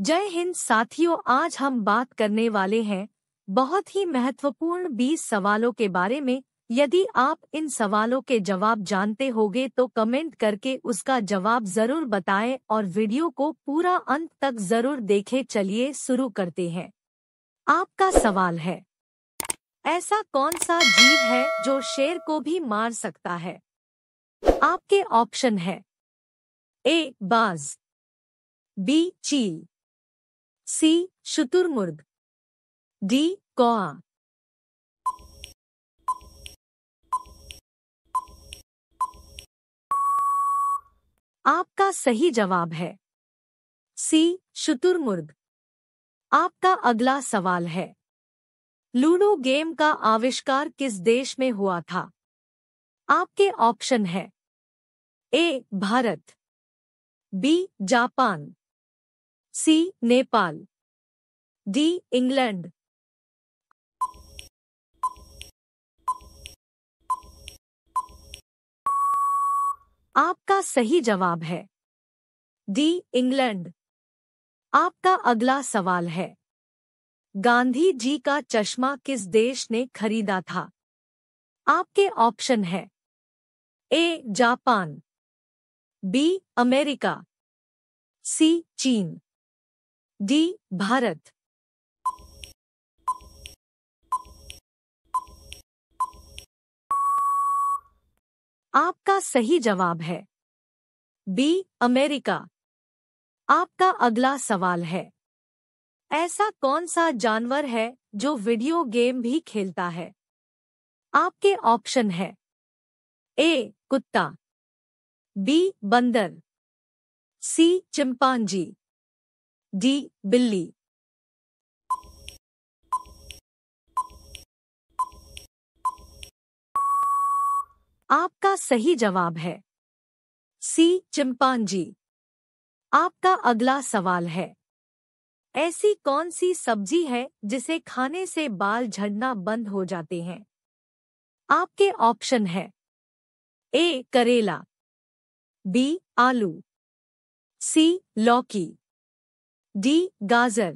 जय हिंद साथियों आज हम बात करने वाले हैं बहुत ही महत्वपूर्ण 20 सवालों के बारे में यदि आप इन सवालों के जवाब जानते होगे तो कमेंट करके उसका जवाब जरूर बताएं और वीडियो को पूरा अंत तक जरूर देखें चलिए शुरू करते हैं आपका सवाल है ऐसा कौन सा जीव है जो शेर को भी मार सकता है आपके ऑप्शन है ए बाज बी चील सी शुतुरमुर्ग डी कौआ आपका सही जवाब है सी शुतुरमुर्ग आपका अगला सवाल है लूडो गेम का आविष्कार किस देश में हुआ था आपके ऑप्शन है A Bharat B Japan C Nepal D England आपका सही जवाब है डी इंग्लैंड आपका अगला सवाल है गांधी जी का चश्मा किस देश ने खरीदा था आपके ऑप्शन है A Japan B America C चीन डी भारत आपका सही जवाब है बी अमेरिका आपका अगला सवाल है ऐसा कौन सा जानवर है जो वीडियो गेम भी खेलता है आपके ऑप्शन है ए कुत्ता बी बंदर सी चिंपांजी डी बिल्ली आपका सही जवाब है सी चिंपांजी आपका अगला सवाल है ऐसी कौन सी सब्जी है जिसे खाने से बाल झड़ना बंद हो जाते हैं आपके ऑप्शन है ए करेला बी आलू सी लौकी डी गाजर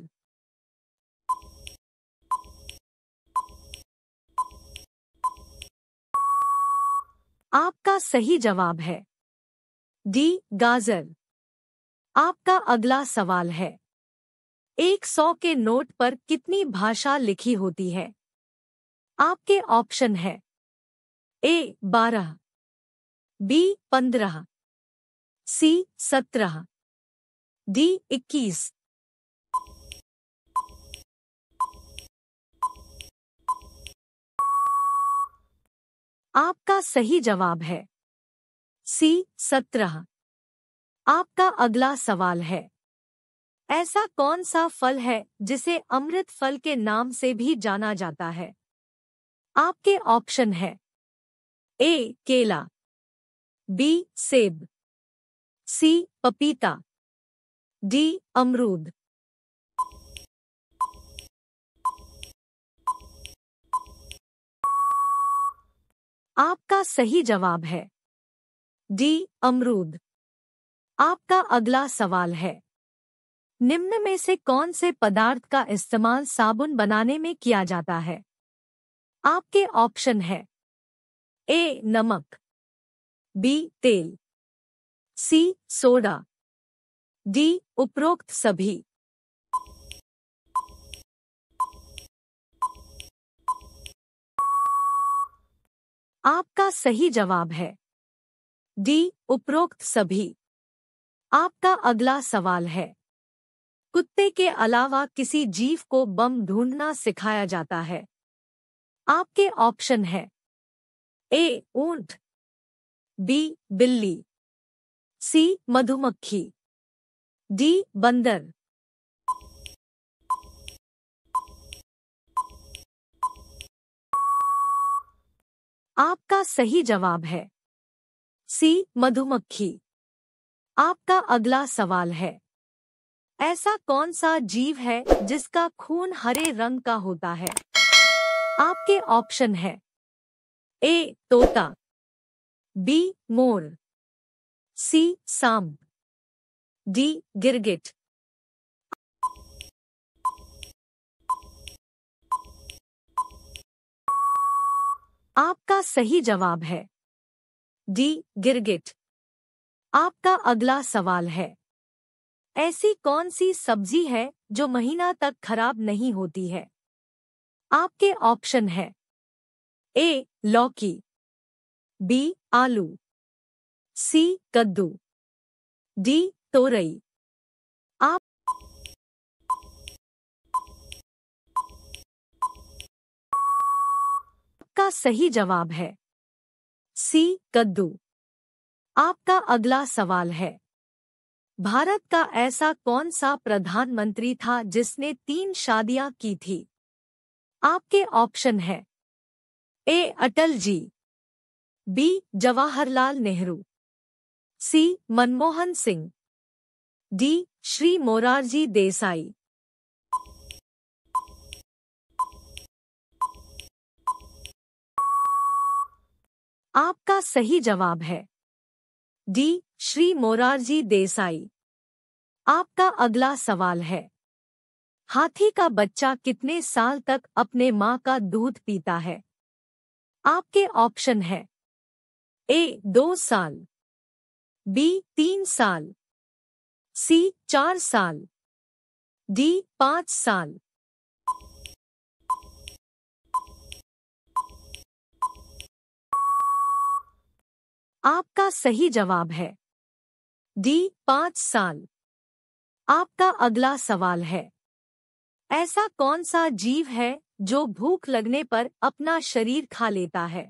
आपका सही जवाब है डी गाजर आपका अगला सवाल है एक सौ के नोट पर कितनी भाषा लिखी होती है आपके ऑप्शन है ए बारह बी पंद्रह सी सत्रह डी इक्कीस आपका सही जवाब है सी सत्रह आपका अगला सवाल है ऐसा कौन सा फल है जिसे अमृत फल के नाम से भी जाना जाता है आपके ऑप्शन है ए केला बी सेब सी पपीता डी अमरूद आपका सही जवाब है डी अमरूद आपका अगला सवाल है निम्न में से कौन से पदार्थ का इस्तेमाल साबुन बनाने में किया जाता है आपके ऑप्शन है ए नमक बी तेल सी सोडा डी उपरोक्त सभी आपका सही जवाब है डी उपरोक्त सभी आपका अगला सवाल है कुत्ते के अलावा किसी जीव को बम ढूंढना सिखाया जाता है आपके ऑप्शन है ए ऊंट बी बिल्ली सी मधुमक्खी डी बंदर आपका सही जवाब है सी मधुमक्खी आपका अगला सवाल है ऐसा कौन सा जीव है जिसका खून हरे रंग का होता है आपके ऑप्शन है ए तोता बी मोर सी सांप डी गिरगिट आपका सही जवाब है डी गिरगिट आपका अगला सवाल है ऐसी कौन सी सब्जी है जो महीना तक खराब नहीं होती है आपके ऑप्शन है ए लौकी बी आलू सी कद्दू डी तोरई आपका सही जवाब है सी कद्दू आपका अगला सवाल है भारत का ऐसा कौन सा प्रधानमंत्री था जिसने तीन शादियां की थी आपके ऑप्शन है A Atal ji B Jawaharlal Nehru C Manmohan Singh D Shri Morarji Desai आपका सही जवाब है डी श्री मोरारजी देसाई आपका अगला सवाल है हाथी का बच्चा कितने साल तक अपने मां का दूध पीता है आपके ऑप्शन है ए दो साल बी तीन साल सी चार साल डी पांच साल आपका सही जवाब है डी पांच साल आपका अगला सवाल है ऐसा कौन सा जीव है जो भूख लगने पर अपना शरीर खा लेता है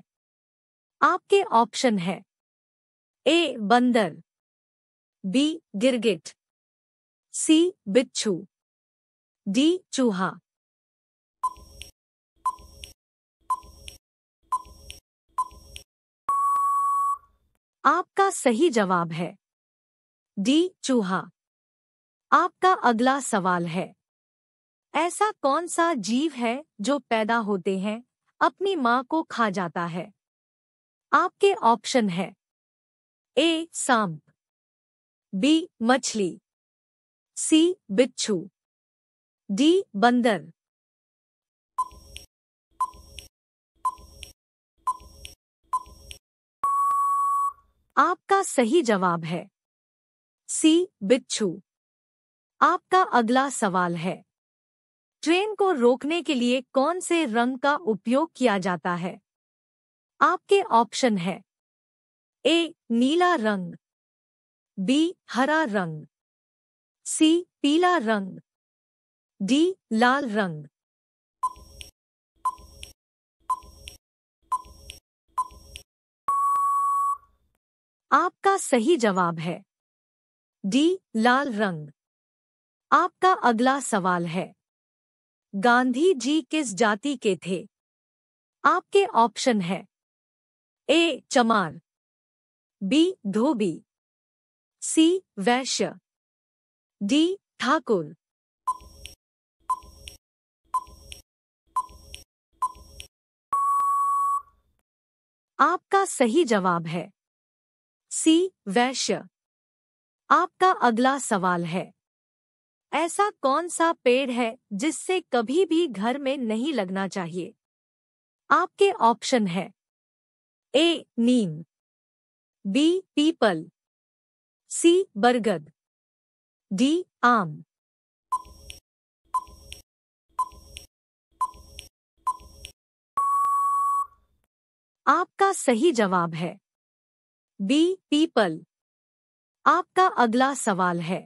आपके ऑप्शन है ए बंदर बी गिरगिट सी बिच्छू डी चूहा आपका सही जवाब है डी चूहा आपका अगला सवाल है ऐसा कौन सा जीव है जो पैदा होते हैं अपनी मां को खा जाता है आपके ऑप्शन है ए सांप बी मछली सी बिच्छू डी बंदर आपका सही जवाब है सी बिच्छू आपका अगला सवाल है ट्रेन को रोकने के लिए कौन से रंग का उपयोग किया जाता है आपके ऑप्शन है ए नीला रंग बी हरा रंग सी पीला रंग डी लाल रंग आपका सही जवाब है डी लाल रंग आपका अगला सवाल है गांधी जी किस जाति के थे आपके ऑप्शन है ए चमार बी धोबी सी वैश्य डी ठाकुर आपका सही जवाब है सी वैश्य आपका अगला सवाल है ऐसा कौन सा पेड़ है जिससे कभी भी घर में नहीं लगना चाहिए आपके ऑप्शन है ए नीम बी पीपल सी बरगद डी आम आपका सही जवाब है बी पीपल आपका अगला सवाल है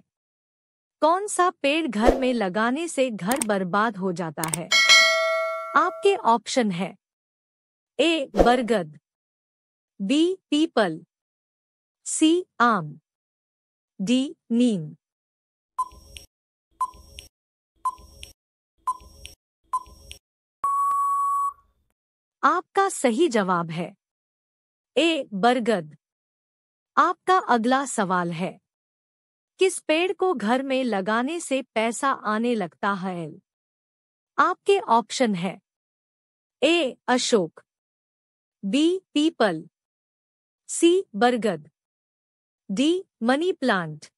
कौन सा पेड़ घर में लगाने से घर बर्बाद हो जाता है आपके ऑप्शन है ए बरगद बी पीपल सी आम डी नीम आपका सही जवाब है ए बरगद आपका अगला सवाल है किस पेड़ को घर में लगाने से पैसा आने लगता है आपके ऑप्शन है ए अशोक बी पीपल सी बरगद डी मनी प्लांट